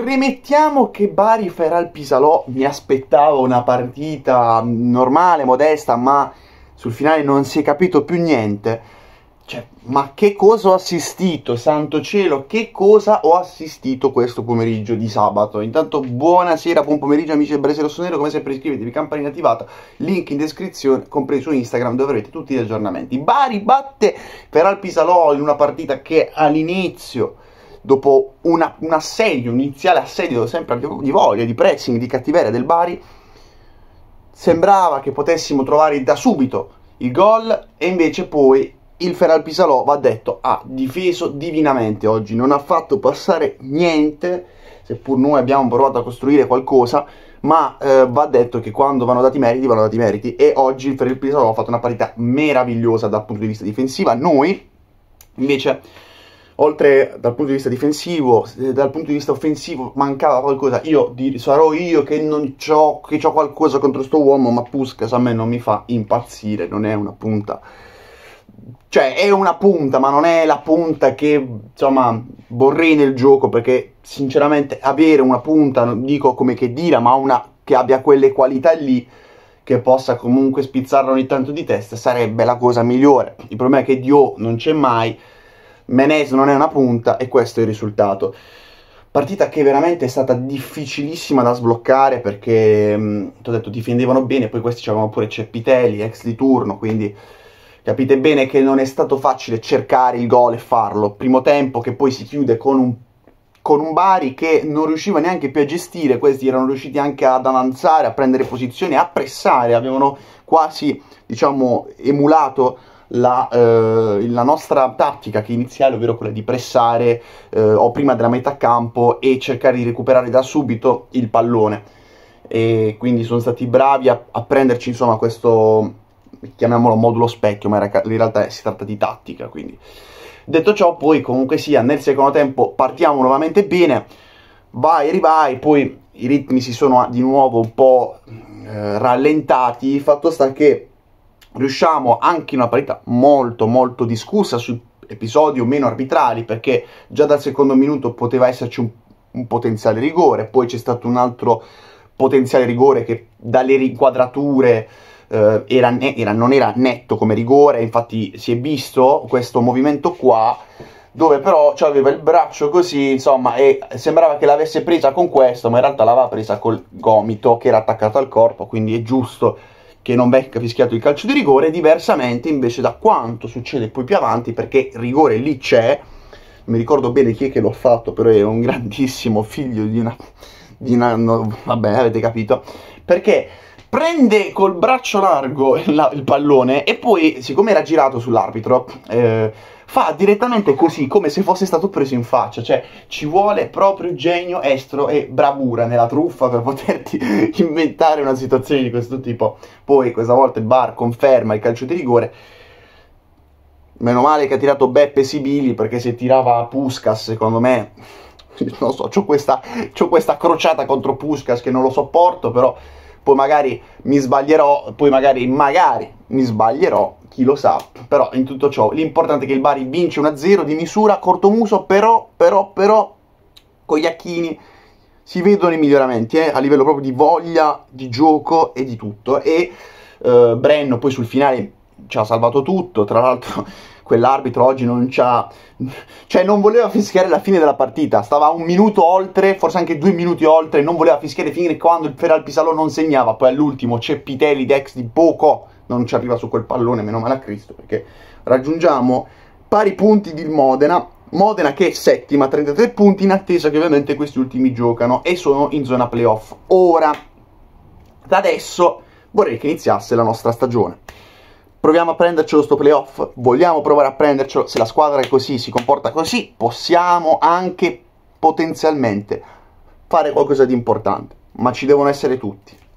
Premettiamo che Bari farà il Pisalò, mi aspettavo una partita normale, modesta, ma sul finale non si è capito più niente. Cioè, ma che cosa ho assistito, santo cielo, che cosa ho assistito questo pomeriggio di sabato? Intanto buonasera, buon pomeriggio amici del Brasile Rossonero, come sempre iscrivetevi, campanina attivata, link in descrizione, compreso Instagram dove avrete tutti gli aggiornamenti. Bari batte per Alpisalò in una partita che all'inizio dopo una, un assedio, un iniziale assedio sempre di voglia, di pressing, di cattiveria del Bari, sembrava che potessimo trovare da subito il gol e invece poi il Feral Pisalò va detto ha difeso divinamente oggi, non ha fatto passare niente, seppur noi abbiamo provato a costruire qualcosa, ma eh, va detto che quando vanno dati meriti, vanno dati meriti e oggi il Feral Pisalò ha fatto una parità meravigliosa dal punto di vista difensivo, noi invece oltre dal punto di vista difensivo, dal punto di vista offensivo mancava qualcosa, io sarò io che non ho, che ho qualcosa contro questo uomo, ma Puskas a me non mi fa impazzire, non è una punta, cioè è una punta, ma non è la punta che, insomma, vorrei nel gioco, perché sinceramente avere una punta, non dico come che dire, ma una che abbia quelle qualità lì, che possa comunque spizzarla ogni tanto di testa, sarebbe la cosa migliore, il problema è che Dio non c'è mai, Menes non è una punta e questo è il risultato. Partita che veramente è stata difficilissima da sbloccare perché, mm, ti ho detto, difendevano bene, poi questi avevano pure Ceppitelli, ex di turno, quindi capite bene che non è stato facile cercare il gol e farlo. Primo tempo che poi si chiude con un, con un Bari che non riusciva neanche più a gestire, questi erano riusciti anche ad avanzare, a prendere posizione, a pressare, avevano quasi, diciamo, emulato la, eh, la nostra tattica che iniziale, ovvero quella di pressare eh, o prima della metà campo e cercare di recuperare da subito il pallone. E quindi sono stati bravi a, a prenderci insomma questo, chiamiamolo modulo specchio, ma in realtà si tratta di tattica. Quindi. Detto ciò, poi comunque sia, nel secondo tempo partiamo nuovamente bene, vai, rivai, poi i ritmi si sono ah, di nuovo un po' eh, rallentati, fatto sta che riusciamo anche in una partita molto molto discussa su episodi o meno arbitrali perché già dal secondo minuto poteva esserci un, un potenziale rigore, poi c'è stato un altro potenziale rigore che dalle inquadrature eh, era, era, non era netto come rigore, infatti si è visto questo movimento qua dove però cioè, aveva il braccio così, insomma, e sembrava che l'avesse presa con questo, ma in realtà l'aveva presa col gomito che era attaccato al corpo, quindi è giusto che non becca fischiato il calcio di rigore, diversamente invece da quanto succede poi più avanti, perché rigore lì c'è, mi ricordo bene chi è che l'ho fatto, però è un grandissimo figlio di una... Di una no, vabbè, avete capito, perché prende col braccio largo la, il pallone e poi, siccome era girato sull'arbitro, eh, fa direttamente così, come se fosse stato preso in faccia. Cioè, ci vuole proprio genio, estro e bravura nella truffa per poterti inventare una situazione di questo tipo. Poi, questa volta il bar conferma il calcio di rigore. Meno male che ha tirato Beppe Sibili, perché se tirava Puskas, secondo me non so, ho questa, questa, crociata contro Puskas che non lo sopporto, però poi magari mi sbaglierò, poi magari, magari mi sbaglierò, chi lo sa, però in tutto ciò l'importante è che il Bari vince 1-0 di misura, cortomuso, però, però, però, con gli acchini si vedono i miglioramenti eh, a livello proprio di voglia, di gioco e di tutto, e eh, Brenno poi sul finale ci ha salvato tutto, tra l'altro quell'arbitro oggi non c'ha... cioè non voleva fischiare la fine della partita, stava un minuto oltre, forse anche due minuti oltre, non voleva fischiare finire quando il Feral Pisalo non segnava, poi all'ultimo c'è Pitelli Dex di poco, non ci arriva su quel pallone, meno male a Cristo, perché raggiungiamo pari punti di Modena, Modena che è settima, 33 punti in attesa che ovviamente questi ultimi giocano e sono in zona playoff. Ora, da adesso vorrei che iniziasse la nostra stagione proviamo a prendercelo sto playoff, vogliamo provare a prendercelo, se la squadra è così, si comporta così, possiamo anche potenzialmente fare qualcosa di importante, ma ci devono essere tutti.